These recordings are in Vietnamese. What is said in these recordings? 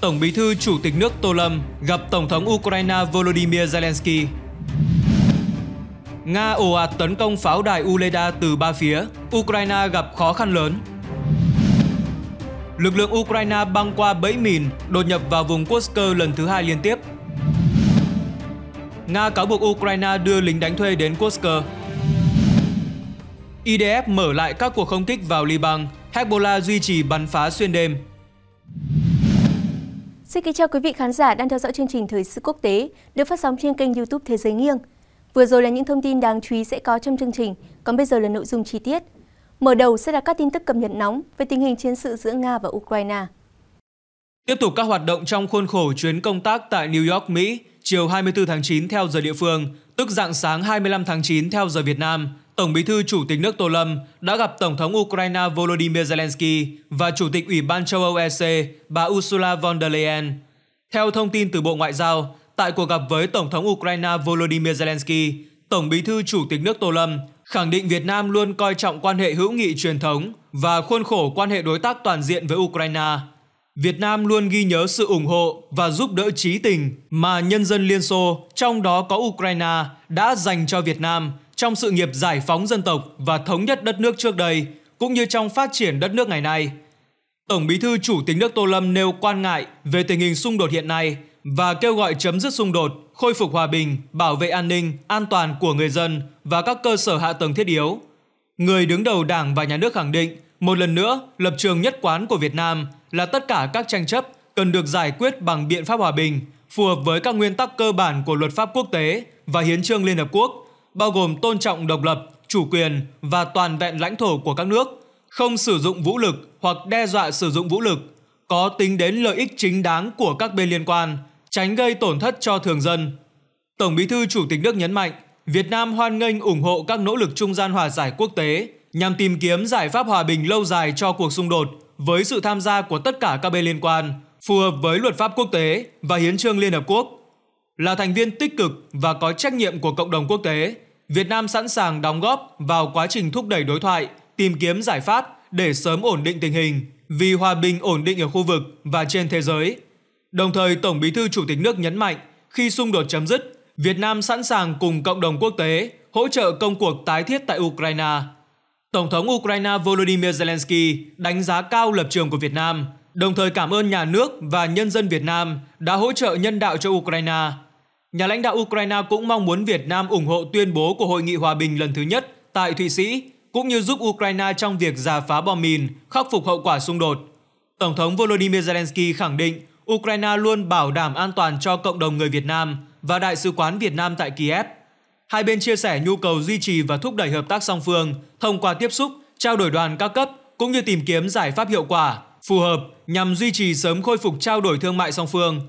Tổng bí thư Chủ tịch nước Tô Lâm gặp Tổng thống Ukraine Volodymyr Zelensky. Nga ồ ạt tấn công pháo đài Uleda từ ba phía, Ukraine gặp khó khăn lớn. Lực lượng Ukraine băng qua bẫy mìn, đột nhập vào vùng Kursk lần thứ hai liên tiếp. Nga cáo buộc Ukraine đưa lính đánh thuê đến Kursk. IDF mở lại các cuộc không kích vào Liban, Hezbollah duy trì bắn phá xuyên đêm. Xin kính chào quý vị khán giả đang theo dõi chương trình Thời sự quốc tế được phát sóng trên kênh YouTube Thế giới nghiêng. Vừa rồi là những thông tin đáng chú ý sẽ có trong chương trình, còn bây giờ là nội dung chi tiết. Mở đầu sẽ là các tin tức cập nhật nóng về tình hình chiến sự giữa Nga và Ukraine. Tiếp tục các hoạt động trong khuôn khổ chuyến công tác tại New York, Mỹ, chiều 24 tháng 9 theo giờ địa phương, tức dạng sáng 25 tháng 9 theo giờ Việt Nam, Tổng bí thư Chủ tịch nước Tô Lâm đã gặp Tổng thống Ukraine Volodymyr Zelensky và Chủ tịch Ủy ban châu Âu EC bà Ursula von der Leyen. Theo thông tin từ Bộ Ngoại giao, tại cuộc gặp với Tổng thống Ukraine Volodymyr Zelensky, Tổng bí thư Chủ tịch nước Tô Lâm khẳng định Việt Nam luôn coi trọng quan hệ hữu nghị truyền thống và khuôn khổ quan hệ đối tác toàn diện với Ukraine. Việt Nam luôn ghi nhớ sự ủng hộ và giúp đỡ trí tình mà nhân dân Liên Xô, trong đó có Ukraine, đã dành cho Việt Nam trong sự nghiệp giải phóng dân tộc và thống nhất đất nước trước đây, cũng như trong phát triển đất nước ngày nay. Tổng Bí thư Chủ tịch nước Tô Lâm nêu quan ngại về tình hình xung đột hiện nay và kêu gọi chấm dứt xung đột, khôi phục hòa bình, bảo vệ an ninh, an toàn của người dân và các cơ sở hạ tầng thiết yếu. Người đứng đầu Đảng và Nhà nước khẳng định, một lần nữa, lập trường nhất quán của Việt Nam là tất cả các tranh chấp cần được giải quyết bằng biện pháp hòa bình, phù hợp với các nguyên tắc cơ bản của luật pháp quốc tế và hiến trương Liên Hợp Quốc – bao gồm tôn trọng độc lập, chủ quyền và toàn vẹn lãnh thổ của các nước, không sử dụng vũ lực hoặc đe dọa sử dụng vũ lực, có tính đến lợi ích chính đáng của các bên liên quan, tránh gây tổn thất cho thường dân. Tổng Bí thư Chủ tịch nước nhấn mạnh, Việt Nam hoan nghênh ủng hộ các nỗ lực trung gian hòa giải quốc tế nhằm tìm kiếm giải pháp hòa bình lâu dài cho cuộc xung đột với sự tham gia của tất cả các bên liên quan, phù hợp với luật pháp quốc tế và hiến trương Liên Hợp Quốc. Là thành viên tích cực và có trách nhiệm của cộng đồng quốc tế, Việt Nam sẵn sàng đóng góp vào quá trình thúc đẩy đối thoại, tìm kiếm giải pháp để sớm ổn định tình hình vì hòa bình ổn định ở khu vực và trên thế giới. Đồng thời, Tổng Bí thư Chủ tịch nước nhấn mạnh, khi xung đột chấm dứt, Việt Nam sẵn sàng cùng cộng đồng quốc tế hỗ trợ công cuộc tái thiết tại Ukraine. Tổng thống Ukraine Volodymyr Zelensky đánh giá cao lập trường của Việt Nam, đồng thời cảm ơn nhà nước và nhân dân Việt Nam đã hỗ trợ nhân đạo cho Ukraine Nhà lãnh đạo Ukraine cũng mong muốn Việt Nam ủng hộ tuyên bố của Hội nghị Hòa bình lần thứ nhất tại Thụy Sĩ, cũng như giúp Ukraine trong việc giả phá bom mìn, khắc phục hậu quả xung đột. Tổng thống Volodymyr Zelensky khẳng định Ukraine luôn bảo đảm an toàn cho cộng đồng người Việt Nam và Đại sứ quán Việt Nam tại Kiev. Hai bên chia sẻ nhu cầu duy trì và thúc đẩy hợp tác song phương thông qua tiếp xúc, trao đổi đoàn các cấp cũng như tìm kiếm giải pháp hiệu quả, phù hợp nhằm duy trì sớm khôi phục trao đổi thương mại song phương.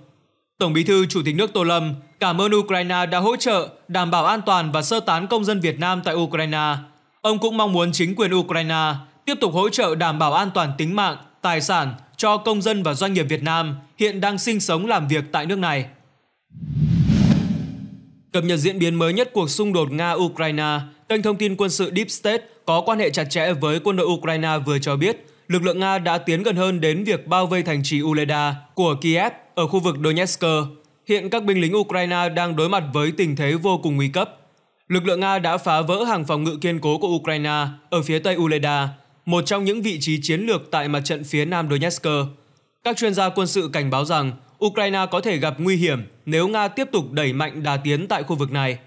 Tổng Bí thư Chủ tịch nước Tô Lâm Cảm ơn Ukraine đã hỗ trợ, đảm bảo an toàn và sơ tán công dân Việt Nam tại Ukraine. Ông cũng mong muốn chính quyền Ukraine tiếp tục hỗ trợ đảm bảo an toàn tính mạng, tài sản cho công dân và doanh nghiệp Việt Nam hiện đang sinh sống làm việc tại nước này. Cập nhật diễn biến mới nhất cuộc xung đột Nga-Ukraine, kênh thông tin quân sự Deep State có quan hệ chặt chẽ với quân đội Ukraine vừa cho biết lực lượng Nga đã tiến gần hơn đến việc bao vây thành trì Uleda của Kiev ở khu vực Donetsk Hiện các binh lính Ukraine đang đối mặt với tình thế vô cùng nguy cấp. Lực lượng Nga đã phá vỡ hàng phòng ngự kiên cố của Ukraine ở phía tây Uleda, một trong những vị trí chiến lược tại mặt trận phía nam Donetsk. Các chuyên gia quân sự cảnh báo rằng Ukraine có thể gặp nguy hiểm nếu Nga tiếp tục đẩy mạnh đà tiến tại khu vực này.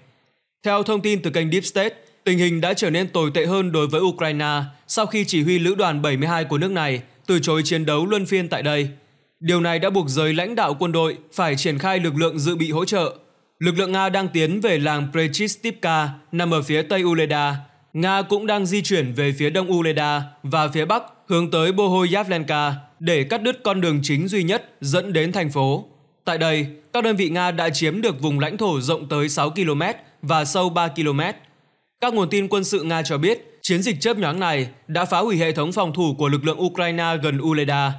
Theo thông tin từ kênh Deep State, tình hình đã trở nên tồi tệ hơn đối với Ukraine sau khi chỉ huy lữ đoàn 72 của nước này từ chối chiến đấu luân phiên tại đây – Điều này đã buộc giới lãnh đạo quân đội phải triển khai lực lượng dự bị hỗ trợ. Lực lượng Nga đang tiến về làng Prechistipka nằm ở phía tây Uleda. Nga cũng đang di chuyển về phía đông Uleda và phía bắc hướng tới Bohoyavlenka để cắt đứt con đường chính duy nhất dẫn đến thành phố. Tại đây, các đơn vị Nga đã chiếm được vùng lãnh thổ rộng tới 6 km và sâu 3 km. Các nguồn tin quân sự Nga cho biết, chiến dịch chớp nhoáng này đã phá hủy hệ thống phòng thủ của lực lượng Ukraine gần Uleda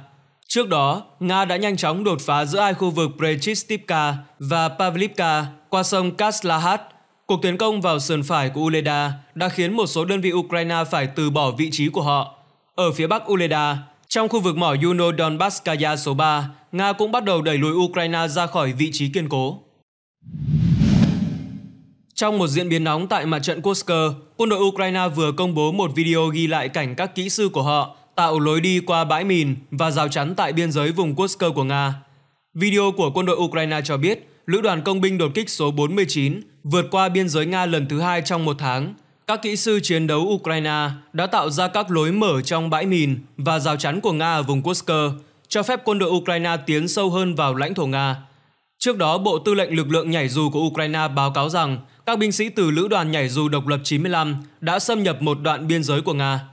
Trước đó, Nga đã nhanh chóng đột phá giữa hai khu vực Prechistipka và Pavlivka qua sông Kaslahat. Cuộc tiến công vào sườn phải của Uleda đã khiến một số đơn vị Ukraine phải từ bỏ vị trí của họ. Ở phía bắc Uleda, trong khu vực mỏ Yuno Donbaskaya số 3, Nga cũng bắt đầu đẩy lùi Ukraine ra khỏi vị trí kiên cố. Trong một diễn biến nóng tại mặt trận Kursk, quân đội Ukraine vừa công bố một video ghi lại cảnh các kỹ sư của họ tạo lối đi qua bãi mìn và rào chắn tại biên giới vùng Kursk của Nga. Video của quân đội Ukraine cho biết, lữ đoàn công binh đột kích số 49 vượt qua biên giới Nga lần thứ hai trong một tháng. Các kỹ sư chiến đấu Ukraine đã tạo ra các lối mở trong bãi mìn và rào chắn của Nga ở vùng Kursk, cho phép quân đội Ukraine tiến sâu hơn vào lãnh thổ Nga. Trước đó, Bộ Tư lệnh Lực lượng Nhảy dù của Ukraine báo cáo rằng các binh sĩ từ Lữ đoàn Nhảy dù Độc lập 95 đã xâm nhập một đoạn biên giới của Nga.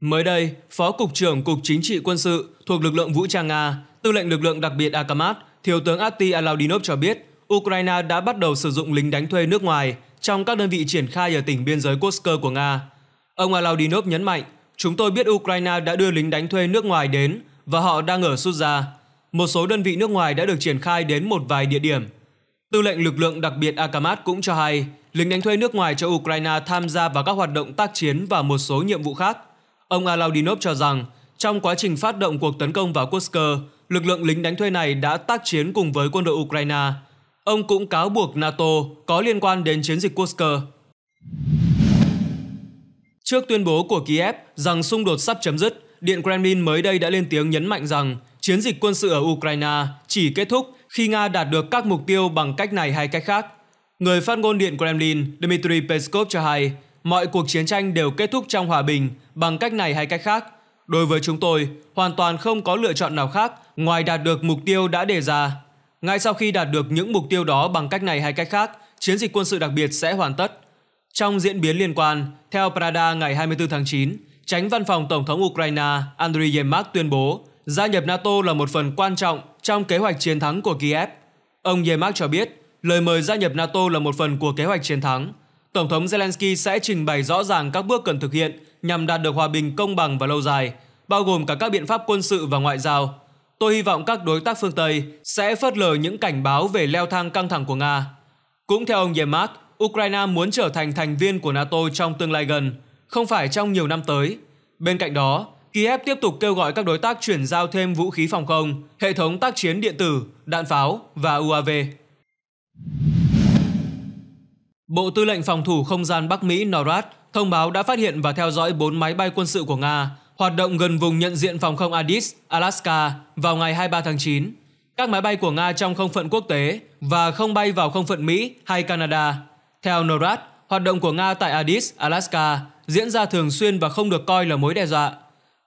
Mới đây, Phó Cục trưởng Cục Chính trị Quân sự thuộc lực lượng vũ trang Nga, Tư lệnh lực lượng đặc biệt Akamat, Thiếu tướng Ati Alaudinov cho biết, Ukraine đã bắt đầu sử dụng lính đánh thuê nước ngoài trong các đơn vị triển khai ở tỉnh biên giới Kursk của Nga. Ông Alaudinov nhấn mạnh, chúng tôi biết Ukraine đã đưa lính đánh thuê nước ngoài đến và họ đang ở ra. Một số đơn vị nước ngoài đã được triển khai đến một vài địa điểm. Tư lệnh lực lượng đặc biệt Akamat cũng cho hay, lính đánh thuê nước ngoài cho Ukraine tham gia vào các hoạt động tác chiến và một số nhiệm vụ khác. Ông Alaudinov cho rằng, trong quá trình phát động cuộc tấn công vào Kursk, lực lượng lính đánh thuê này đã tác chiến cùng với quân đội Ukraine. Ông cũng cáo buộc NATO có liên quan đến chiến dịch Kursk. Trước tuyên bố của Kiev rằng xung đột sắp chấm dứt, Điện Kremlin mới đây đã lên tiếng nhấn mạnh rằng chiến dịch quân sự ở Ukraine chỉ kết thúc khi Nga đạt được các mục tiêu bằng cách này hay cách khác. Người phát ngôn Điện Kremlin Dmitry Peskov cho hay, mọi cuộc chiến tranh đều kết thúc trong hòa bình bằng cách này hay cách khác. Đối với chúng tôi, hoàn toàn không có lựa chọn nào khác ngoài đạt được mục tiêu đã đề ra. Ngay sau khi đạt được những mục tiêu đó bằng cách này hay cách khác, chiến dịch quân sự đặc biệt sẽ hoàn tất. Trong diễn biến liên quan, theo Prada ngày 24 tháng 9, tránh văn phòng Tổng thống Ukraine Andriy Yermak tuyên bố gia nhập NATO là một phần quan trọng trong kế hoạch chiến thắng của Kiev. Ông Yermak cho biết, lời mời gia nhập NATO là một phần của kế hoạch chiến thắng. Tổng thống Zelensky sẽ trình bày rõ ràng các bước cần thực hiện nhằm đạt được hòa bình công bằng và lâu dài, bao gồm cả các biện pháp quân sự và ngoại giao. Tôi hy vọng các đối tác phương Tây sẽ phớt lờ những cảnh báo về leo thang căng thẳng của Nga. Cũng theo ông Yemak, Ukraine muốn trở thành thành viên của NATO trong tương lai gần, không phải trong nhiều năm tới. Bên cạnh đó, Kiev tiếp tục kêu gọi các đối tác chuyển giao thêm vũ khí phòng không, hệ thống tác chiến điện tử, đạn pháo và UAV. Bộ Tư lệnh Phòng thủ Không gian Bắc Mỹ NORAD thông báo đã phát hiện và theo dõi 4 máy bay quân sự của Nga hoạt động gần vùng nhận diện phòng không Addis, Alaska vào ngày 23 tháng 9. Các máy bay của Nga trong không phận quốc tế và không bay vào không phận Mỹ hay Canada. Theo NORAD, hoạt động của Nga tại Addis, Alaska diễn ra thường xuyên và không được coi là mối đe dọa.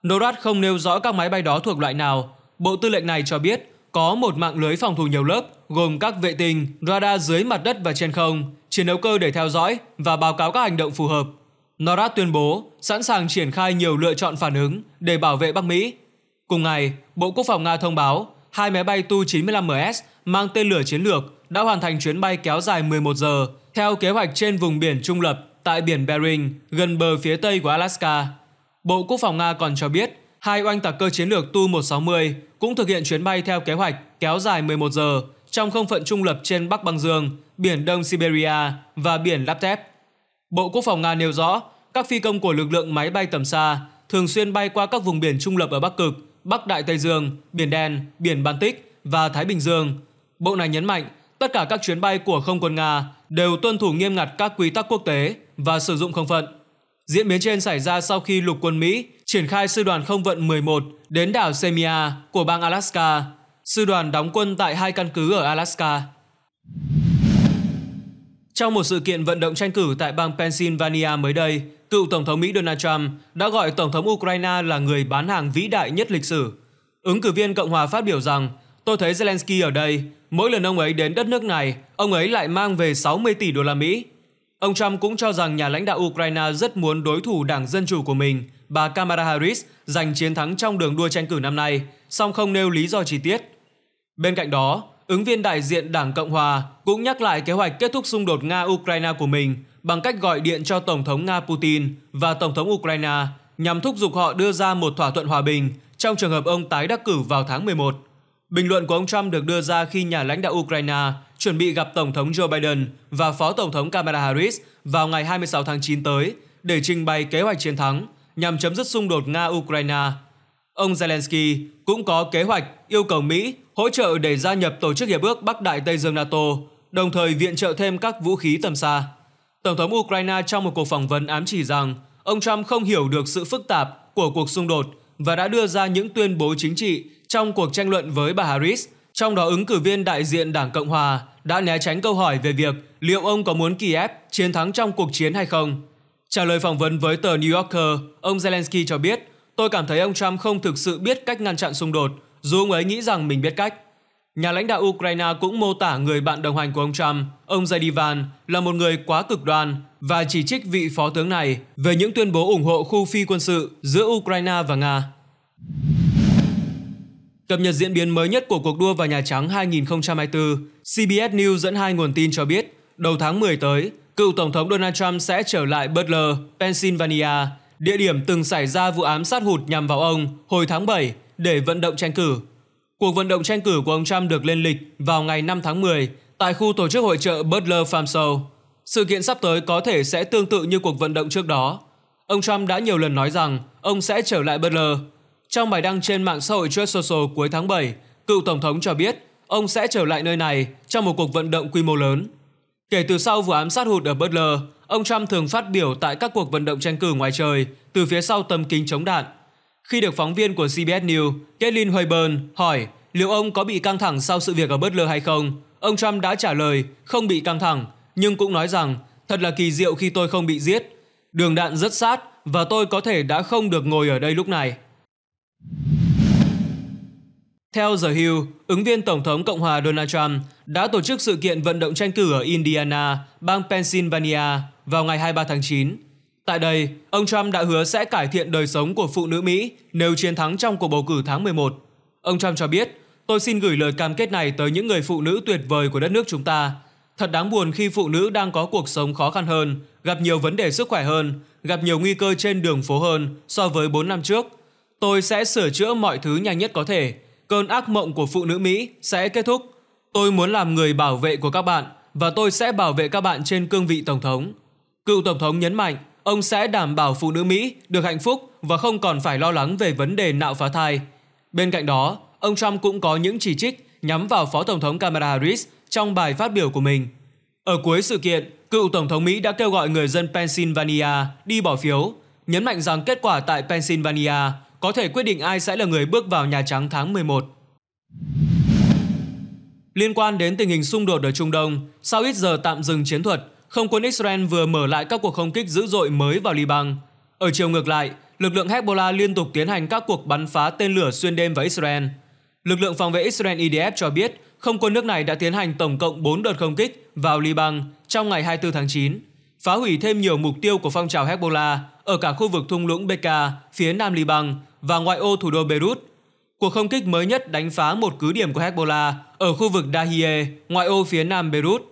NORAD không nêu rõ các máy bay đó thuộc loại nào. Bộ tư lệnh này cho biết có một mạng lưới phòng thủ nhiều lớp gồm các vệ tinh, radar dưới mặt đất và trên không, chiến đấu cơ để theo dõi và báo cáo các hành động phù hợp. NORAD tuyên bố sẵn sàng triển khai nhiều lựa chọn phản ứng để bảo vệ Bắc Mỹ. Cùng ngày, Bộ Quốc phòng Nga thông báo hai máy bay Tu-95MS mang tên lửa chiến lược đã hoàn thành chuyến bay kéo dài 11 giờ theo kế hoạch trên vùng biển trung lập tại biển Bering gần bờ phía tây của Alaska. Bộ Quốc phòng Nga còn cho biết hai oanh tạc cơ chiến lược Tu-160 cũng thực hiện chuyến bay theo kế hoạch kéo dài 11 giờ trong không phận trung lập trên Bắc Băng Dương, biển Đông Siberia và biển Laptev. Bộ Quốc phòng Nga nêu rõ các phi công của lực lượng máy bay tầm xa thường xuyên bay qua các vùng biển trung lập ở Bắc Cực, Bắc Đại Tây Dương, Biển Đen, Biển Baltic và Thái Bình Dương. Bộ này nhấn mạnh tất cả các chuyến bay của không quân Nga đều tuân thủ nghiêm ngặt các quy tắc quốc tế và sử dụng không phận. Diễn biến trên xảy ra sau khi lục quân Mỹ triển khai sư đoàn không vận 11 đến đảo Semia của bang Alaska. Sư đoàn đóng quân tại hai căn cứ ở Alaska. Trong một sự kiện vận động tranh cử tại bang Pennsylvania mới đây, cựu Tổng thống Mỹ Donald Trump đã gọi Tổng thống Ukraine là người bán hàng vĩ đại nhất lịch sử. Ứng cử viên Cộng hòa phát biểu rằng, tôi thấy Zelensky ở đây, mỗi lần ông ấy đến đất nước này, ông ấy lại mang về 60 tỷ đô la Mỹ. Ông Trump cũng cho rằng nhà lãnh đạo Ukraine rất muốn đối thủ đảng Dân Chủ của mình, bà Kamala Harris, giành chiến thắng trong đường đua tranh cử năm nay, song không nêu lý do chi tiết. Bên cạnh đó, ứng viên đại diện Đảng Cộng Hòa cũng nhắc lại kế hoạch kết thúc xung đột Nga-Ukraine của mình – bằng cách gọi điện cho Tổng thống Nga Putin và Tổng thống Ukraine nhằm thúc giục họ đưa ra một thỏa thuận hòa bình trong trường hợp ông tái đắc cử vào tháng 11. Bình luận của ông Trump được đưa ra khi nhà lãnh đạo Ukraine chuẩn bị gặp Tổng thống Joe Biden và Phó Tổng thống Kamala Harris vào ngày 26 tháng 9 tới để trình bày kế hoạch chiến thắng nhằm chấm dứt xung đột Nga-Ukraine. Ông Zelensky cũng có kế hoạch yêu cầu Mỹ hỗ trợ để gia nhập Tổ chức Hiệp ước Bắc Đại Tây Dương NATO, đồng thời viện trợ thêm các vũ khí tầm xa. Tổng thống Ukraine trong một cuộc phỏng vấn ám chỉ rằng ông Trump không hiểu được sự phức tạp của cuộc xung đột và đã đưa ra những tuyên bố chính trị trong cuộc tranh luận với bà Harris, trong đó ứng cử viên đại diện Đảng Cộng Hòa đã né tránh câu hỏi về việc liệu ông có muốn Kiev chiến thắng trong cuộc chiến hay không. Trả lời phỏng vấn với tờ New Yorker, ông Zelensky cho biết, tôi cảm thấy ông Trump không thực sự biết cách ngăn chặn xung đột, dù ông ấy nghĩ rằng mình biết cách. Nhà lãnh đạo Ukraine cũng mô tả người bạn đồng hành của ông Trump, ông Zadivan, là một người quá cực đoan và chỉ trích vị phó tướng này về những tuyên bố ủng hộ khu phi quân sự giữa Ukraine và Nga. Cập nhật diễn biến mới nhất của cuộc đua vào Nhà Trắng 2024, CBS News dẫn hai nguồn tin cho biết, đầu tháng 10 tới, cựu Tổng thống Donald Trump sẽ trở lại Butler, Pennsylvania, địa điểm từng xảy ra vụ ám sát hụt nhằm vào ông hồi tháng 7 để vận động tranh cử. Cuộc vận động tranh cử của ông Trump được lên lịch vào ngày 5 tháng 10 tại khu tổ chức hội trợ Butler Farm Show. Sự kiện sắp tới có thể sẽ tương tự như cuộc vận động trước đó. Ông Trump đã nhiều lần nói rằng ông sẽ trở lại Butler. Trong bài đăng trên mạng xã hội Truth Social cuối tháng 7, cựu tổng thống cho biết ông sẽ trở lại nơi này trong một cuộc vận động quy mô lớn. Kể từ sau vụ ám sát hụt ở Butler, ông Trump thường phát biểu tại các cuộc vận động tranh cử ngoài trời từ phía sau tấm kính chống đạn – khi được phóng viên của CBS News, Caitlin Hoyburn hỏi liệu ông có bị căng thẳng sau sự việc ở Butler hay không, ông Trump đã trả lời không bị căng thẳng, nhưng cũng nói rằng thật là kỳ diệu khi tôi không bị giết. Đường đạn rất sát và tôi có thể đã không được ngồi ở đây lúc này. Theo The Hill, ứng viên Tổng thống Cộng hòa Donald Trump đã tổ chức sự kiện vận động tranh cử ở Indiana, bang Pennsylvania vào ngày 23 tháng 9. Tại đây, ông Trump đã hứa sẽ cải thiện đời sống của phụ nữ Mỹ nếu chiến thắng trong cuộc bầu cử tháng 11. Ông Trump cho biết, tôi xin gửi lời cam kết này tới những người phụ nữ tuyệt vời của đất nước chúng ta. Thật đáng buồn khi phụ nữ đang có cuộc sống khó khăn hơn, gặp nhiều vấn đề sức khỏe hơn, gặp nhiều nguy cơ trên đường phố hơn so với 4 năm trước. Tôi sẽ sửa chữa mọi thứ nhanh nhất có thể. Cơn ác mộng của phụ nữ Mỹ sẽ kết thúc. Tôi muốn làm người bảo vệ của các bạn và tôi sẽ bảo vệ các bạn trên cương vị tổng thống. Cựu tổng thống nhấn mạnh, ông sẽ đảm bảo phụ nữ Mỹ được hạnh phúc và không còn phải lo lắng về vấn đề nạo phá thai. Bên cạnh đó, ông Trump cũng có những chỉ trích nhắm vào Phó Tổng thống Kamala Harris trong bài phát biểu của mình. Ở cuối sự kiện, cựu Tổng thống Mỹ đã kêu gọi người dân Pennsylvania đi bỏ phiếu, nhấn mạnh rằng kết quả tại Pennsylvania có thể quyết định ai sẽ là người bước vào Nhà Trắng tháng 11. Liên quan đến tình hình xung đột ở Trung Đông, sau ít giờ tạm dừng chiến thuật, không quân Israel vừa mở lại các cuộc không kích dữ dội mới vào Liban. Ở chiều ngược lại, lực lượng Hezbollah liên tục tiến hành các cuộc bắn phá tên lửa xuyên đêm vào Israel. Lực lượng phòng vệ Israel IDF e cho biết không quân nước này đã tiến hành tổng cộng 4 đợt không kích vào Liban trong ngày 24 tháng 9, phá hủy thêm nhiều mục tiêu của phong trào Hezbollah ở cả khu vực thung lũng Bekaa phía nam Liban và ngoại ô thủ đô Beirut. Cuộc không kích mới nhất đánh phá một cứ điểm của Hezbollah ở khu vực Dahiyeh, ngoại ô phía nam Beirut.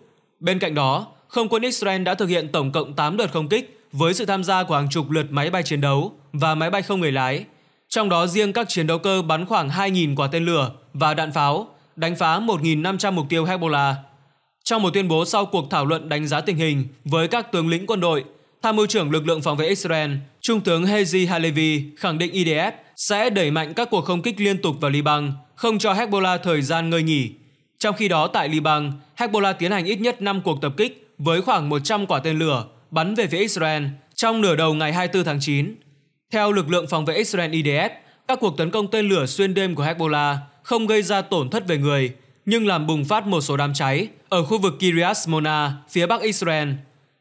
Bên cạnh đó, không quân Israel đã thực hiện tổng cộng 8 đợt không kích với sự tham gia của hàng chục lượt máy bay chiến đấu và máy bay không người lái. Trong đó riêng các chiến đấu cơ bắn khoảng 2.000 quả tên lửa và đạn pháo, đánh phá 1.500 mục tiêu Hezbollah. Trong một tuyên bố sau cuộc thảo luận đánh giá tình hình với các tướng lĩnh quân đội, Tham mưu trưởng lực lượng phòng vệ Israel, Trung tướng Hezi Halevi khẳng định IDF sẽ đẩy mạnh các cuộc không kích liên tục vào Liban, không cho Hezbollah thời gian ngơi nghỉ. Trong khi đó tại Liban, Hezbollah tiến hành ít nhất 5 cuộc tập kích với khoảng 100 quả tên lửa bắn về phía Israel trong nửa đầu ngày 24 tháng 9. Theo lực lượng phòng vệ Israel IDF, các cuộc tấn công tên lửa xuyên đêm của Hezbollah không gây ra tổn thất về người, nhưng làm bùng phát một số đám cháy ở khu vực Kiryas Mona, phía bắc Israel.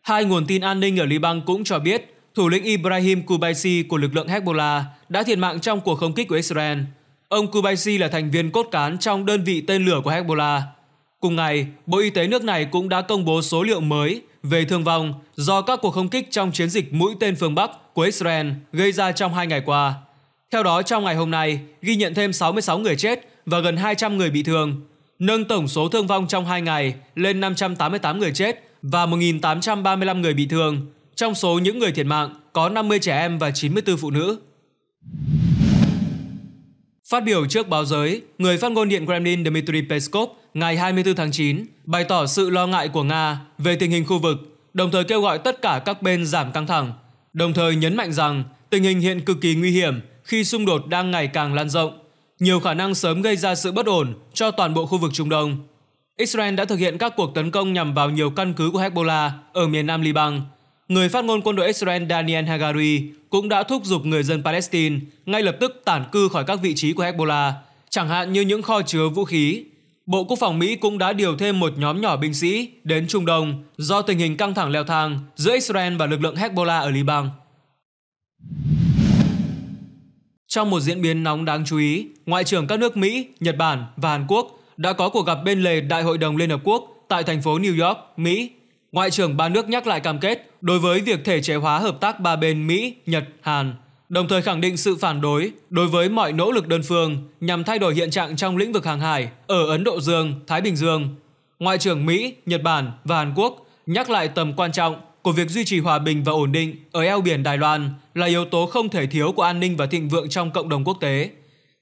Hai nguồn tin an ninh ở Liban cũng cho biết thủ lĩnh Ibrahim Kubaisi của lực lượng Hezbollah đã thiệt mạng trong cuộc không kích của Israel. Ông Kubaisi là thành viên cốt cán trong đơn vị tên lửa của Hezbollah Cùng ngày, Bộ Y tế nước này cũng đã công bố số liệu mới về thương vong do các cuộc không kích trong chiến dịch mũi tên phương Bắc của Israel gây ra trong hai ngày qua. Theo đó, trong ngày hôm nay, ghi nhận thêm 66 người chết và gần 200 người bị thương, nâng tổng số thương vong trong hai ngày lên 588 người chết và 1.835 người bị thương. Trong số những người thiệt mạng có 50 trẻ em và 94 phụ nữ. Phát biểu trước báo giới, người phát ngôn Điện Kremlin Dmitry Peskov ngày 24 tháng 9 bày tỏ sự lo ngại của Nga về tình hình khu vực, đồng thời kêu gọi tất cả các bên giảm căng thẳng, đồng thời nhấn mạnh rằng tình hình hiện cực kỳ nguy hiểm khi xung đột đang ngày càng lan rộng, nhiều khả năng sớm gây ra sự bất ổn cho toàn bộ khu vực Trung Đông. Israel đã thực hiện các cuộc tấn công nhằm vào nhiều căn cứ của Hezbollah ở miền nam Liban, người phát ngôn quân đội Israel Daniel Hagari cũng đã thúc giục người dân Palestine ngay lập tức tản cư khỏi các vị trí của Hezbollah, chẳng hạn như những kho chứa vũ khí. Bộ Quốc phòng Mỹ cũng đã điều thêm một nhóm nhỏ binh sĩ đến Trung Đông do tình hình căng thẳng leo thang giữa Israel và lực lượng Hezbollah ở Liban. Trong một diễn biến nóng đáng chú ý, Ngoại trưởng các nước Mỹ, Nhật Bản và Hàn Quốc đã có cuộc gặp bên lề Đại hội đồng Liên Hợp Quốc tại thành phố New York, Mỹ Ngoại trưởng ba nước nhắc lại cam kết đối với việc thể chế hóa hợp tác ba bên Mỹ, Nhật, Hàn, đồng thời khẳng định sự phản đối đối với mọi nỗ lực đơn phương nhằm thay đổi hiện trạng trong lĩnh vực hàng hải ở Ấn Độ Dương, Thái Bình Dương. Ngoại trưởng Mỹ, Nhật Bản và Hàn Quốc nhắc lại tầm quan trọng của việc duy trì hòa bình và ổn định ở eo biển Đài Loan là yếu tố không thể thiếu của an ninh và thịnh vượng trong cộng đồng quốc tế.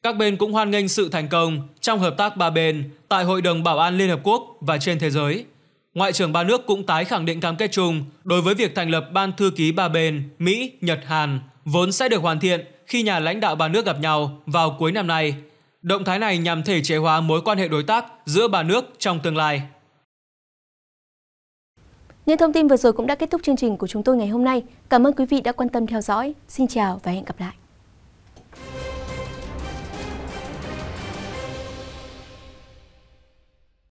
Các bên cũng hoan nghênh sự thành công trong hợp tác ba bên tại Hội đồng Bảo an Liên Hợp Quốc và trên thế giới. Ngoại trưởng ba nước cũng tái khẳng định cam kết chung đối với việc thành lập ban thư ký ba bên Mỹ, Nhật, Hàn vốn sẽ được hoàn thiện khi nhà lãnh đạo ba nước gặp nhau vào cuối năm nay. Động thái này nhằm thể chế hóa mối quan hệ đối tác giữa ba nước trong tương lai. Những thông tin vừa rồi cũng đã kết thúc chương trình của chúng tôi ngày hôm nay. Cảm ơn quý vị đã quan tâm theo dõi. Xin chào và hẹn gặp lại.